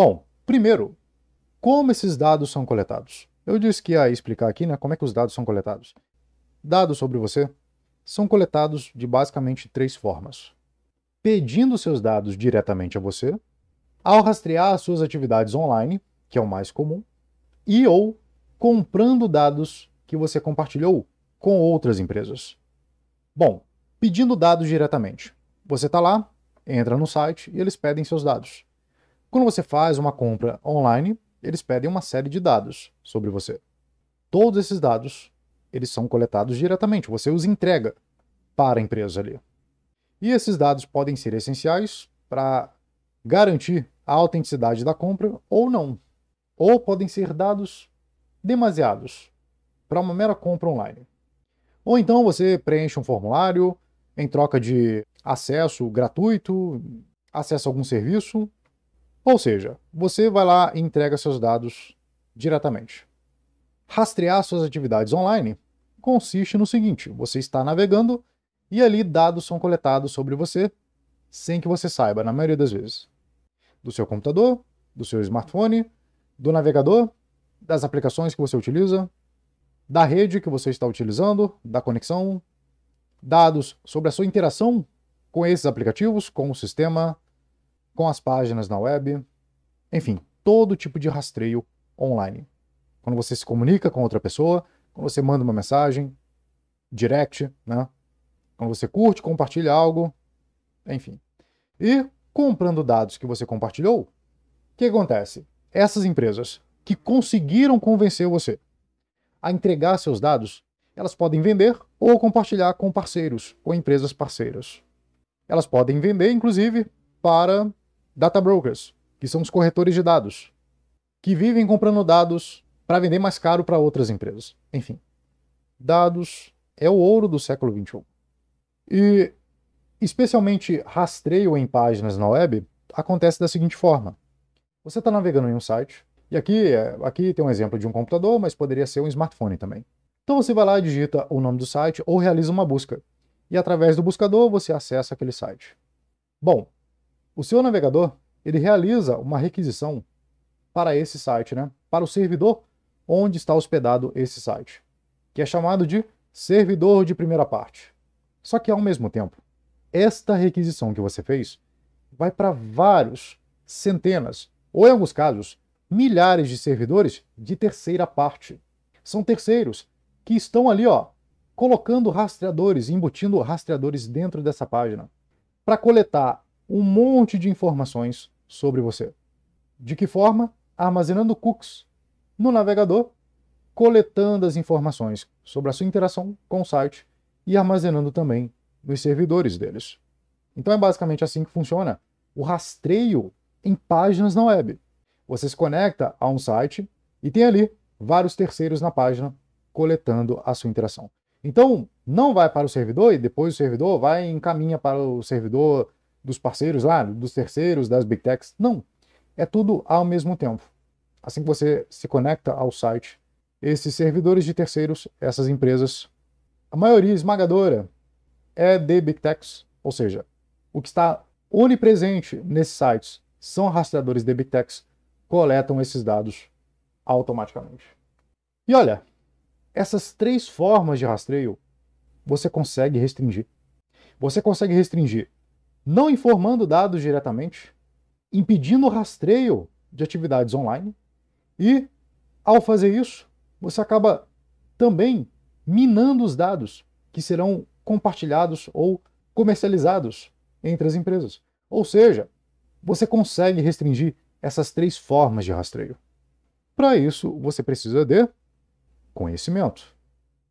Bom, primeiro, como esses dados são coletados? Eu disse que ia explicar aqui, né, como é que os dados são coletados. Dados sobre você são coletados de basicamente três formas: pedindo seus dados diretamente a você, ao rastrear as suas atividades online, que é o mais comum, e ou comprando dados que você compartilhou com outras empresas. Bom, pedindo dados diretamente. Você está lá, entra no site e eles pedem seus dados. Quando você faz uma compra online, eles pedem uma série de dados sobre você. Todos esses dados, eles são coletados diretamente, você os entrega para a empresa ali. E esses dados podem ser essenciais para garantir a autenticidade da compra ou não. Ou podem ser dados demasiados para uma mera compra online. Ou então você preenche um formulário em troca de acesso gratuito, acesso a algum serviço, ou seja, você vai lá e entrega seus dados diretamente. Rastrear suas atividades online consiste no seguinte: você está navegando e ali dados são coletados sobre você sem que você saiba, na maioria das vezes. Do seu computador, do seu smartphone, do navegador, das aplicações que você utiliza, da rede que você está utilizando, da conexão, dados sobre a sua interação com esses aplicativos, com o sistema, com as páginas na web, enfim, todo tipo de rastreio online. Quando você se comunica com outra pessoa, quando você manda uma mensagem, direct, né? Quando você curte, compartilha algo, enfim. E comprando dados que você compartilhou, o que acontece? Essas empresas que conseguiram convencer você a entregar seus dados, elas podem vender ou compartilhar com parceiros ou empresas parceiras. Elas podem vender, inclusive, para data brokers, que são os corretores de dados, que vivem comprando dados para vender mais caro para outras empresas. Enfim, dados é o ouro do século XXI. E, especialmente, rastreio em páginas na web acontece da seguinte forma: você está navegando em um site, e aqui, aqui tem um exemplo de um computador, mas poderia ser um smartphone também. Então você vai lá, digita o nome do site ou realiza uma busca. E através do buscador você acessa aquele site. Bom, o seu navegador ele realiza uma requisição para esse site, né? para o servidor onde está hospedado esse site, que é chamado de servidor de primeira parte. Só que ao mesmo tempo, esta requisição que você fez vai para vários, centenas, ou em alguns casos, milhares de servidores de terceira parte. São terceiros que estão ali, ó, colocando rastreadores, embutindo rastreadores dentro dessa página, para coletar um monte de informações sobre você. De que forma? Armazenando cookies no navegador, coletando as informações sobre a sua interação com o site e armazenando também nos servidores deles. Então é basicamente assim que funciona o rastreio em páginas na web. Você se conecta a um site e tem ali vários terceiros na página coletando a sua interação. Então, não vai para o servidor e depois o servidor vai e encaminha para o servidor dos parceiros lá, dos terceiros, das big techs. Não. É tudo ao mesmo tempo. Assim que você se conecta ao site, esses servidores de terceiros, essas empresas, a maioria esmagadora é de big techs, ou seja, o que está onipresente nesses sites são rastreadores de big techs, coletam esses dados automaticamente. E olha, essas três formas de rastreio você consegue restringir. Você consegue restringir não informando dados diretamente, impedindo o rastreio de atividades online. E, ao fazer isso, você acaba também minando os dados que serão compartilhados ou comercializados entre as empresas. Ou seja, você consegue restringir essas três formas de rastreio. Para isso, você precisa de conhecimento.